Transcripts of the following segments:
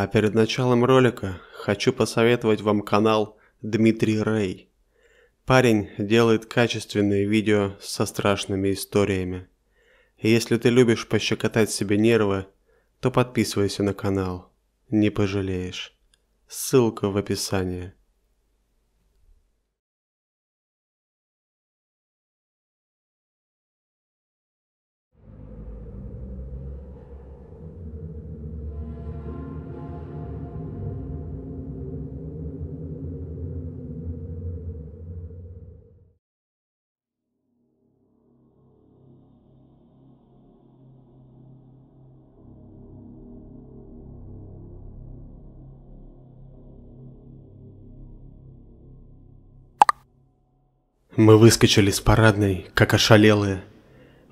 А перед началом ролика хочу посоветовать вам канал Дмитрий Рэй. Парень делает качественные видео со страшными историями. И если ты любишь пощекотать себе нервы, то подписывайся на канал. Не пожалеешь. Ссылка в описании. Мы выскочили с парадной, как ошалелые.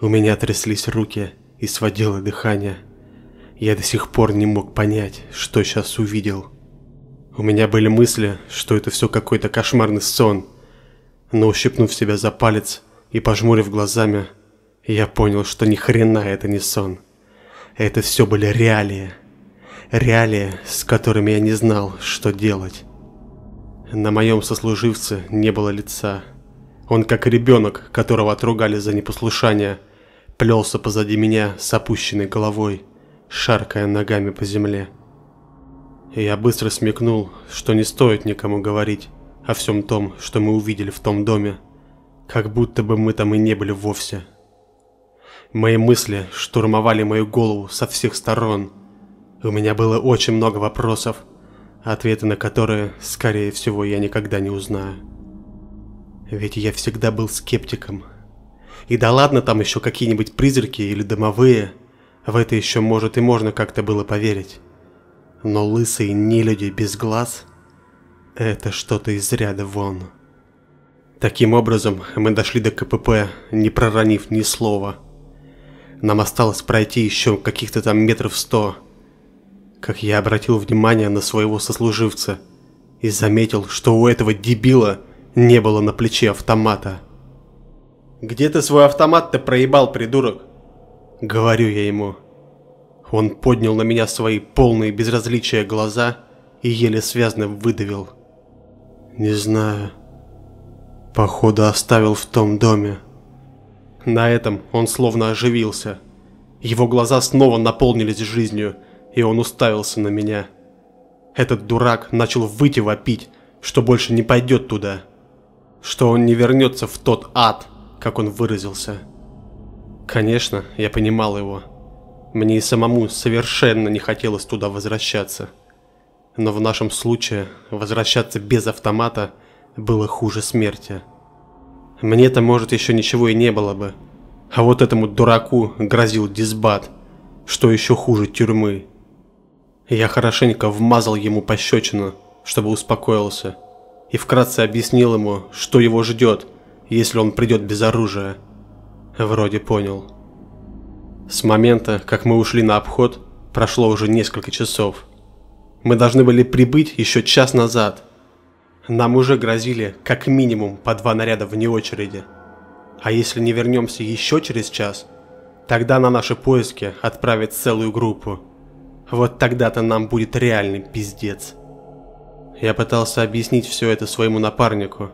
У меня тряслись руки и сводило дыхание. Я до сих пор не мог понять, что сейчас увидел. У меня были мысли, что это все какой-то кошмарный сон. Но ущипнув себя за палец и пожмурив глазами, я понял, что ни хрена это не сон. Это все были реалии. Реалии, с которыми я не знал, что делать. На моем сослуживце не было лица. Он, как ребенок, которого отругали за непослушание, плелся позади меня с опущенной головой, шаркая ногами по земле. И я быстро смекнул, что не стоит никому говорить о всем том, что мы увидели в том доме, как будто бы мы там и не были вовсе. Мои мысли штурмовали мою голову со всех сторон. У меня было очень много вопросов, ответы на которые, скорее всего, я никогда не узнаю. Ведь я всегда был скептиком. И да ладно там еще какие-нибудь призраки или домовые. В это еще, может, и можно как-то было поверить. Но лысые нелюди без глаз – это что-то из ряда вон. Таким образом, мы дошли до КПП, не проронив ни слова. Нам осталось пройти еще каких-то там метров сто. Как я обратил внимание на своего сослуживца и заметил, что у этого дебила – не было на плече автомата. «Где ты свой автомат-то проебал, придурок?» Говорю я ему. Он поднял на меня свои полные безразличия глаза и еле связно выдавил. «Не знаю. Походу оставил в том доме». На этом он словно оживился. Его глаза снова наполнились жизнью, и он уставился на меня. Этот дурак начал выйти вопить, что больше не пойдет туда что он не вернется в тот ад, как он выразился. Конечно, я понимал его. Мне и самому совершенно не хотелось туда возвращаться. Но в нашем случае возвращаться без автомата было хуже смерти. Мне-то, может, еще ничего и не было бы. А вот этому дураку грозил дисбат, что еще хуже тюрьмы. Я хорошенько вмазал ему пощечину, чтобы успокоился – и вкратце объяснил ему, что его ждет, если он придет без оружия. Вроде понял. С момента, как мы ушли на обход, прошло уже несколько часов. Мы должны были прибыть еще час назад. Нам уже грозили как минимум по два наряда вне очереди. А если не вернемся еще через час, тогда на наши поиски отправят целую группу. Вот тогда-то нам будет реальный пиздец. Я пытался объяснить все это своему напарнику.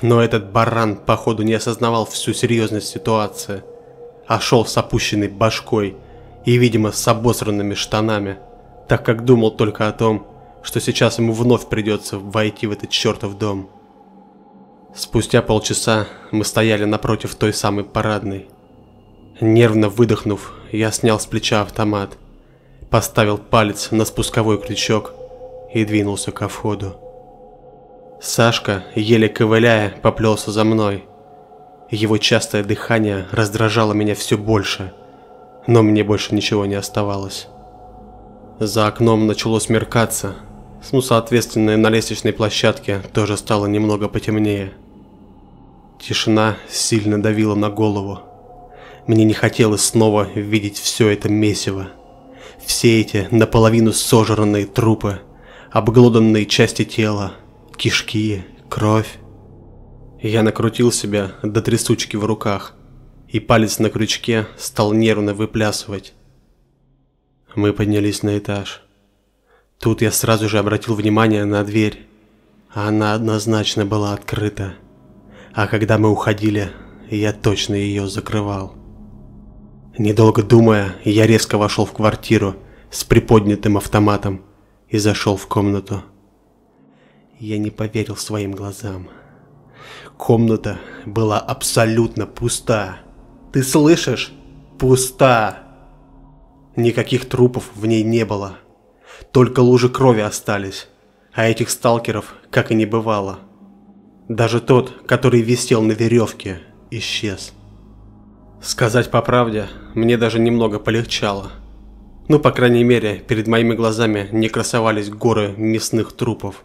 Но этот баран, походу, не осознавал всю серьезность ситуации, а шел с опущенной башкой и, видимо, с обосранными штанами, так как думал только о том, что сейчас ему вновь придется войти в этот чертов дом. Спустя полчаса мы стояли напротив той самой парадной. Нервно выдохнув, я снял с плеча автомат, поставил палец на спусковой крючок и двинулся ко входу. Сашка, еле ковыляя, поплелся за мной. Его частое дыхание раздражало меня все больше, но мне больше ничего не оставалось. За окном начало смеркаться, ну, соответственно, на лестничной площадке тоже стало немного потемнее. Тишина сильно давила на голову. Мне не хотелось снова видеть все это месиво. Все эти наполовину сожранные трупы – обглоданные части тела, кишки, кровь. Я накрутил себя до трясучки в руках, и палец на крючке стал нервно выплясывать. Мы поднялись на этаж. Тут я сразу же обратил внимание на дверь. а Она однозначно была открыта. А когда мы уходили, я точно ее закрывал. Недолго думая, я резко вошел в квартиру с приподнятым автоматом и зашел в комнату. Я не поверил своим глазам. Комната была абсолютно пуста. Ты слышишь? Пуста. Никаких трупов в ней не было. Только лужи крови остались, а этих сталкеров как и не бывало. Даже тот, который висел на веревке, исчез. Сказать по правде, мне даже немного полегчало – ну, по крайней мере, перед моими глазами не красовались горы мясных трупов.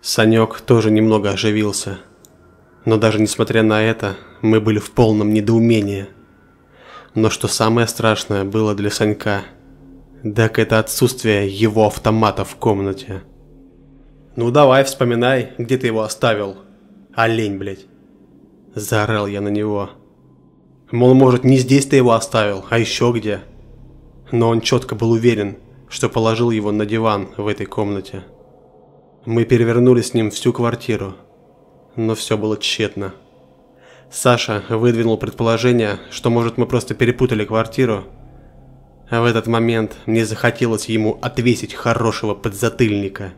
Санек тоже немного оживился. Но даже несмотря на это, мы были в полном недоумении. Но что самое страшное было для Санька, так это отсутствие его автомата в комнате. «Ну давай, вспоминай, где ты его оставил, олень, блядь!» Заорал я на него. «Мол, может, не здесь ты его оставил, а еще где?» но он четко был уверен, что положил его на диван в этой комнате. Мы перевернули с ним всю квартиру, но все было тщетно. Саша выдвинул предположение, что, может, мы просто перепутали квартиру. А в этот момент мне захотелось ему отвесить хорошего подзатыльника.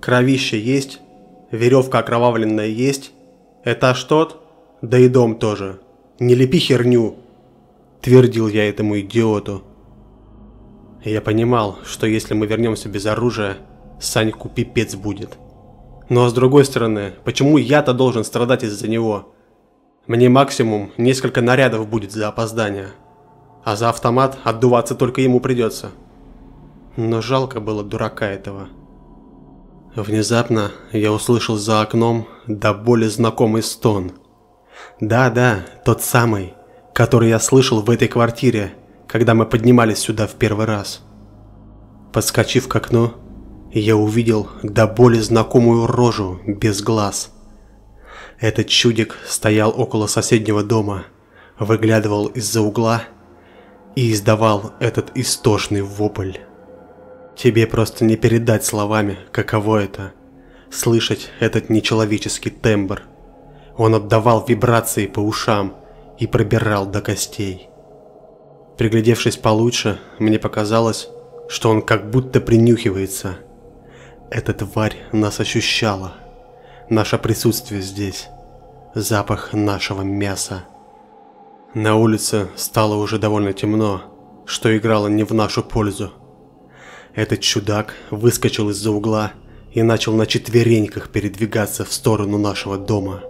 Кровище есть, веревка окровавленная есть, этаж тот, да и дом тоже. Не лепи херню, твердил я этому идиоту я понимал, что если мы вернемся без оружия, Саньку пипец будет. Но с другой стороны, почему я-то должен страдать из-за него? Мне максимум несколько нарядов будет за опоздание. А за автомат отдуваться только ему придется. Но жалко было дурака этого. Внезапно я услышал за окном до боли знакомый стон. Да-да, тот самый, который я слышал в этой квартире – когда мы поднимались сюда в первый раз. Подскочив к окну, я увидел до боли знакомую рожу без глаз. Этот чудик стоял около соседнего дома, выглядывал из-за угла и издавал этот истошный вопль. Тебе просто не передать словами, каково это – слышать этот нечеловеческий тембр. Он отдавал вибрации по ушам и пробирал до костей. Приглядевшись получше, мне показалось, что он как будто принюхивается. Эта тварь нас ощущала. Наше присутствие здесь. Запах нашего мяса. На улице стало уже довольно темно, что играло не в нашу пользу. Этот чудак выскочил из-за угла и начал на четвереньках передвигаться в сторону нашего дома.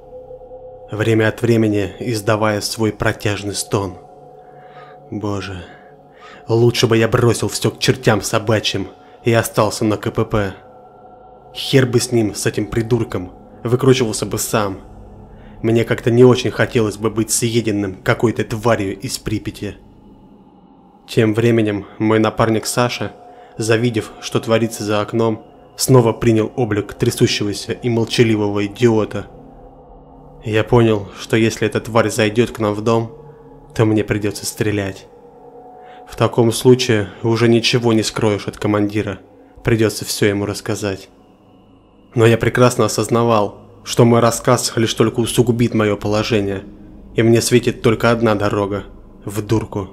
Время от времени издавая свой протяжный стон – Боже, лучше бы я бросил все к чертям собачьим и остался на КПП. Хер бы с ним, с этим придурком, выкручивался бы сам. Мне как-то не очень хотелось бы быть съеденным какой-то тварью из Припяти. Тем временем мой напарник Саша, завидев, что творится за окном, снова принял облик трясущегося и молчаливого идиота. Я понял, что если эта тварь зайдет к нам в дом, то мне придется стрелять. В таком случае уже ничего не скроешь от командира, придется все ему рассказать. Но я прекрасно осознавал, что мой рассказ лишь только усугубит мое положение, и мне светит только одна дорога – в дурку.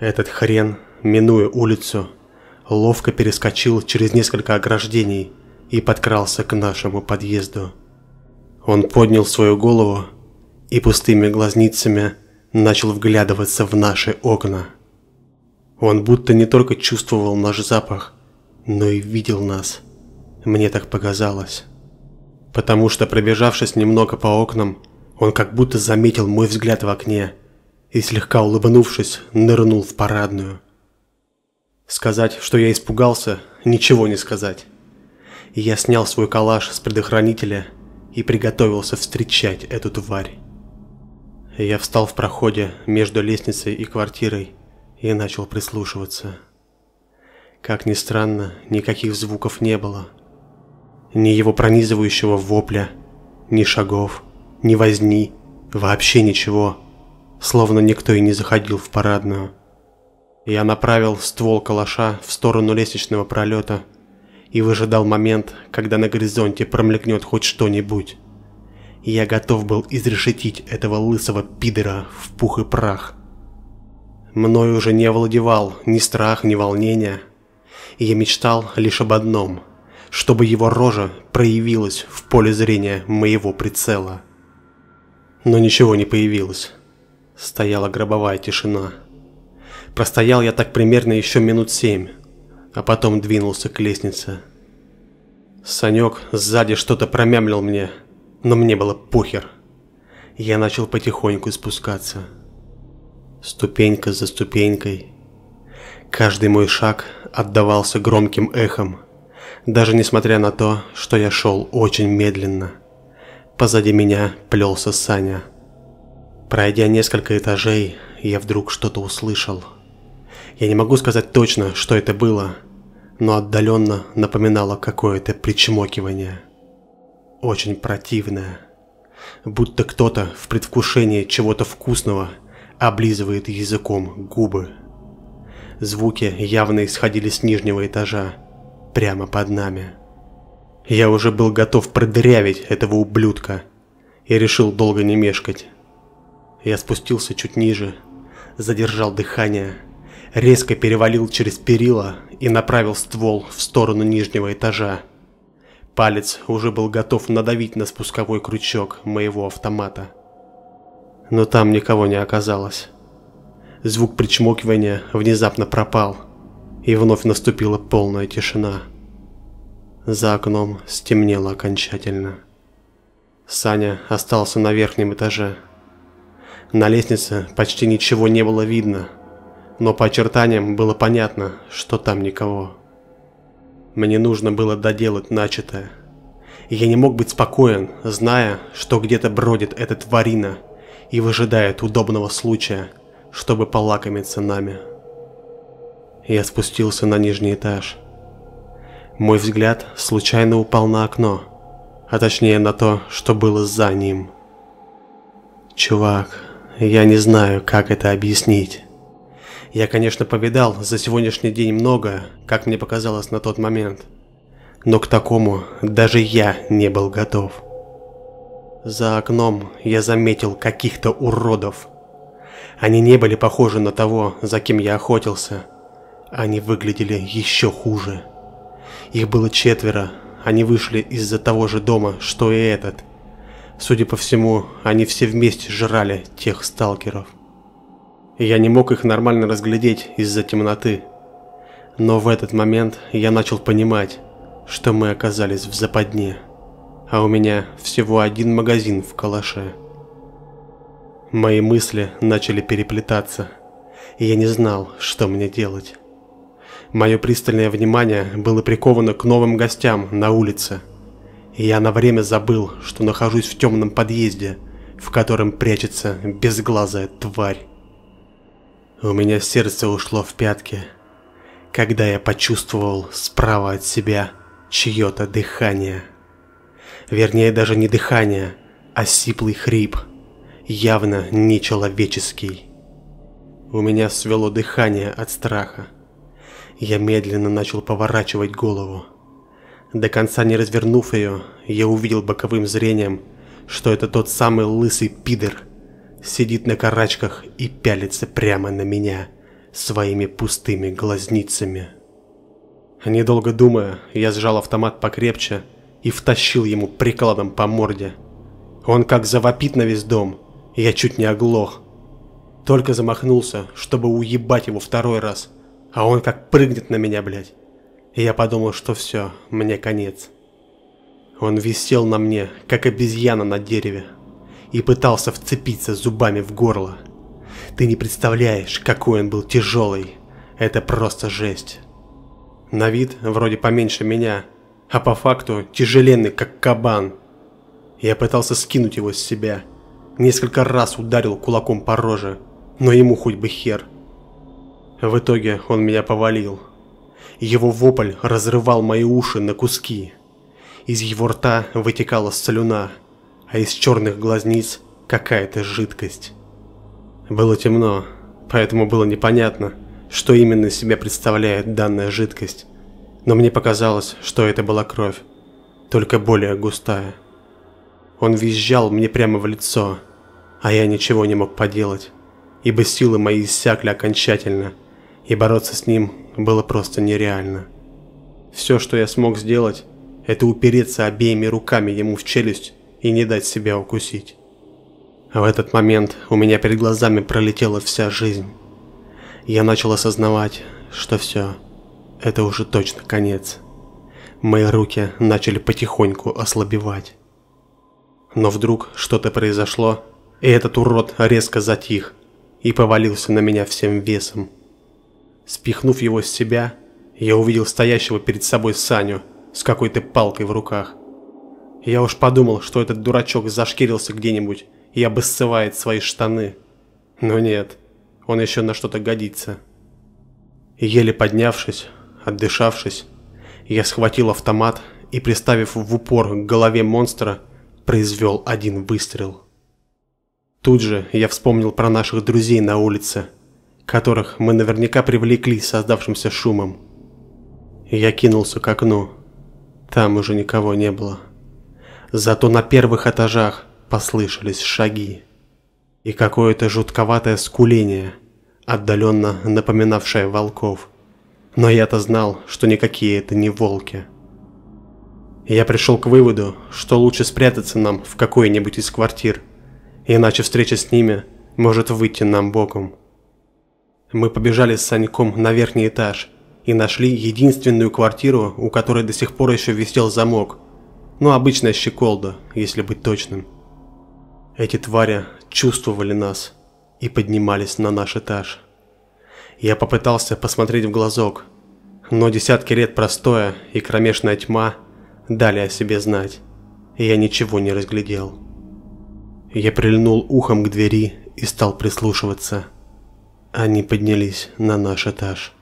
Этот хрен, минуя улицу, ловко перескочил через несколько ограждений и подкрался к нашему подъезду. Он поднял свою голову и пустыми глазницами – начал вглядываться в наши окна. Он будто не только чувствовал наш запах, но и видел нас. Мне так показалось. Потому что, пробежавшись немного по окнам, он как будто заметил мой взгляд в окне и, слегка улыбнувшись, нырнул в парадную. Сказать, что я испугался, ничего не сказать. Я снял свой калаш с предохранителя и приготовился встречать эту тварь. Я встал в проходе между лестницей и квартирой и начал прислушиваться. Как ни странно, никаких звуков не было. Ни его пронизывающего вопля, ни шагов, ни возни, вообще ничего. Словно никто и не заходил в парадную. Я направил ствол калаша в сторону лестничного пролета и выжидал момент, когда на горизонте промелькнет хоть что-нибудь я готов был изрешетить этого лысого пидора в пух и прах. Мною уже не овладевал ни страх, ни волнение, и я мечтал лишь об одном – чтобы его рожа проявилась в поле зрения моего прицела. Но ничего не появилось. Стояла гробовая тишина. Простоял я так примерно еще минут семь, а потом двинулся к лестнице. Санек сзади что-то промямлил мне – но мне было похер. Я начал потихоньку спускаться. Ступенька за ступенькой. Каждый мой шаг отдавался громким эхом, даже несмотря на то, что я шел очень медленно. Позади меня плелся Саня. Пройдя несколько этажей, я вдруг что-то услышал. Я не могу сказать точно, что это было, но отдаленно напоминало какое-то причмокивание очень противная, Будто кто-то в предвкушении чего-то вкусного облизывает языком губы. Звуки явно исходили с нижнего этажа, прямо под нами. Я уже был готов продырявить этого ублюдка и решил долго не мешкать. Я спустился чуть ниже, задержал дыхание, резко перевалил через перила и направил ствол в сторону нижнего этажа. Палец уже был готов надавить на спусковой крючок моего автомата. Но там никого не оказалось. Звук причмокивания внезапно пропал, и вновь наступила полная тишина. За окном стемнело окончательно. Саня остался на верхнем этаже. На лестнице почти ничего не было видно, но по очертаниям было понятно, что там никого. Мне нужно было доделать начатое. Я не мог быть спокоен, зная, что где-то бродит эта тварина и выжидает удобного случая, чтобы полакомиться нами. Я спустился на нижний этаж. Мой взгляд случайно упал на окно, а точнее на то, что было за ним. Чувак, я не знаю, как это объяснить. Я, конечно, повидал за сегодняшний день много, как мне показалось на тот момент. Но к такому даже я не был готов. За окном я заметил каких-то уродов. Они не были похожи на того, за кем я охотился. Они выглядели еще хуже. Их было четверо, они вышли из-за того же дома, что и этот. Судя по всему, они все вместе жрали тех сталкеров я не мог их нормально разглядеть из-за темноты. Но в этот момент я начал понимать, что мы оказались в западне, а у меня всего один магазин в калаше. Мои мысли начали переплетаться, и я не знал, что мне делать. Мое пристальное внимание было приковано к новым гостям на улице, и я на время забыл, что нахожусь в темном подъезде, в котором прячется безглазая тварь. У меня сердце ушло в пятки, когда я почувствовал справа от себя чье-то дыхание. Вернее, даже не дыхание, а сиплый хрип, явно нечеловеческий. У меня свело дыхание от страха. Я медленно начал поворачивать голову. До конца не развернув ее, я увидел боковым зрением, что это тот самый лысый пидор, сидит на карачках и пялится прямо на меня своими пустыми глазницами. Недолго думая, я сжал автомат покрепче и втащил ему прикладом по морде. Он как завопит на весь дом, я чуть не оглох. Только замахнулся, чтобы уебать его второй раз, а он как прыгнет на меня, блядь. И я подумал, что все, мне конец. Он висел на мне, как обезьяна на дереве, и пытался вцепиться зубами в горло. Ты не представляешь, какой он был тяжелый. Это просто жесть. На вид вроде поменьше меня, а по факту тяжеленный, как кабан. Я пытался скинуть его с себя. Несколько раз ударил кулаком по роже, но ему хоть бы хер. В итоге он меня повалил. Его вопль разрывал мои уши на куски. Из его рта вытекала слюна а из черных глазниц какая-то жидкость. Было темно, поэтому было непонятно, что именно себя представляет данная жидкость, но мне показалось, что это была кровь, только более густая. Он визжал мне прямо в лицо, а я ничего не мог поделать, ибо силы мои иссякли окончательно, и бороться с ним было просто нереально. Все, что я смог сделать, это упереться обеими руками ему в челюсть и не дать себя укусить. А в этот момент у меня перед глазами пролетела вся жизнь. Я начал осознавать, что все, это уже точно конец. Мои руки начали потихоньку ослабевать. Но вдруг что-то произошло, и этот урод резко затих и повалился на меня всем весом. Спихнув его с себя, я увидел стоящего перед собой Саню с какой-то палкой в руках – я уж подумал, что этот дурачок зашкирился где-нибудь и обоссывает свои штаны. Но нет, он еще на что-то годится. Еле поднявшись, отдышавшись, я схватил автомат и, приставив в упор к голове монстра, произвел один выстрел. Тут же я вспомнил про наших друзей на улице, которых мы наверняка привлекли создавшимся шумом. Я кинулся к окну. Там уже никого не было. Зато на первых этажах послышались шаги и какое-то жутковатое скуление, отдаленно напоминавшее волков. Но я-то знал, что никакие это не волки. Я пришел к выводу, что лучше спрятаться нам в какой-нибудь из квартир, иначе встреча с ними может выйти нам боком. Мы побежали с Саньком на верхний этаж и нашли единственную квартиру, у которой до сих пор еще висел замок – ну, обычная щеколда, если быть точным. Эти твари чувствовали нас и поднимались на наш этаж. Я попытался посмотреть в глазок, но десятки лет простоя и кромешная тьма дали о себе знать, и я ничего не разглядел. Я прильнул ухом к двери и стал прислушиваться. Они поднялись на наш этаж.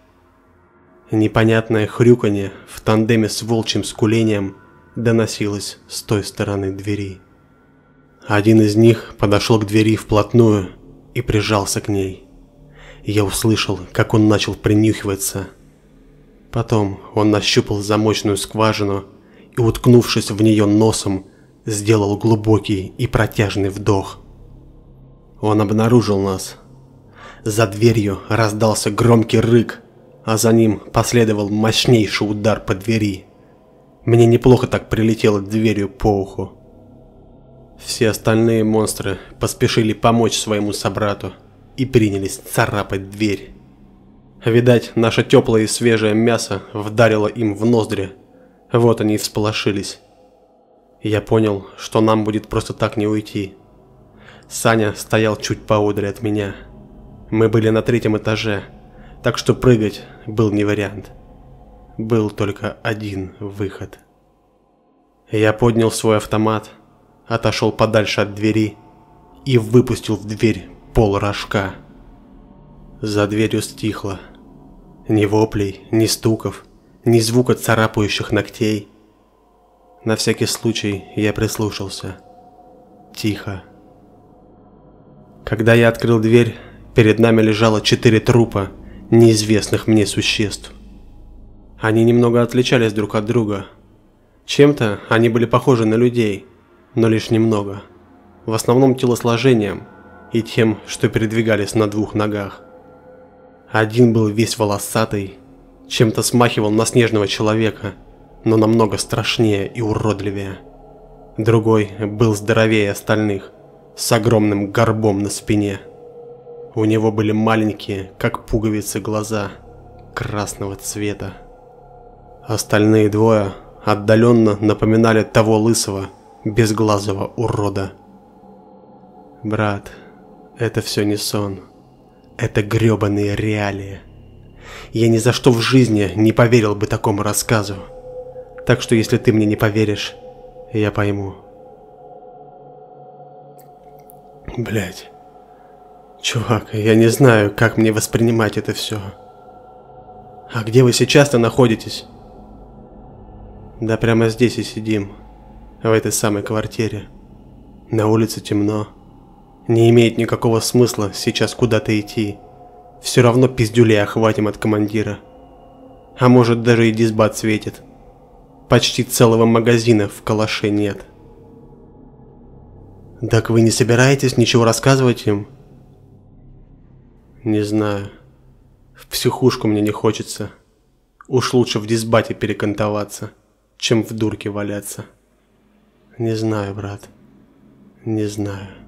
Непонятное хрюканье в тандеме с волчьим скулением – доносилось с той стороны двери. Один из них подошел к двери вплотную и прижался к ней. Я услышал, как он начал принюхиваться. Потом он нащупал замочную скважину и, уткнувшись в нее носом, сделал глубокий и протяжный вдох. Он обнаружил нас. За дверью раздался громкий рык, а за ним последовал мощнейший удар по двери – мне неплохо так прилетело дверью по уху. Все остальные монстры поспешили помочь своему собрату и принялись царапать дверь. Видать, наше теплое и свежее мясо вдарило им в ноздри. Вот они и всполошились. Я понял, что нам будет просто так не уйти. Саня стоял чуть поодаль от меня. Мы были на третьем этаже, так что прыгать был не вариант был только один выход. Я поднял свой автомат, отошел подальше от двери и выпустил в дверь пол рожка. За дверью стихло. Ни воплей, ни стуков, ни звука царапающих ногтей. На всякий случай я прислушался. Тихо. Когда я открыл дверь, перед нами лежало четыре трупа неизвестных мне существ – они немного отличались друг от друга. Чем-то они были похожи на людей, но лишь немного. В основном телосложением и тем, что передвигались на двух ногах. Один был весь волосатый, чем-то смахивал на снежного человека, но намного страшнее и уродливее. Другой был здоровее остальных, с огромным горбом на спине. У него были маленькие, как пуговицы, глаза красного цвета. Остальные двое отдаленно напоминали того лысого, безглазого урода. Брат, это все не сон. Это гребаные реалии. Я ни за что в жизни не поверил бы такому рассказу. Так что если ты мне не поверишь, я пойму. Блять. Чувак, я не знаю, как мне воспринимать это все. А где вы сейчас-то находитесь? Да прямо здесь и сидим. В этой самой квартире. На улице темно. Не имеет никакого смысла сейчас куда-то идти. Все равно пиздюлей охватим от командира. А может даже и дисба светит. Почти целого магазина в калаше нет. Так вы не собираетесь ничего рассказывать им? Не знаю. В психушку мне не хочется. Уж лучше в дисбате перекантоваться чем в дурке валяться. Не знаю, брат, не знаю.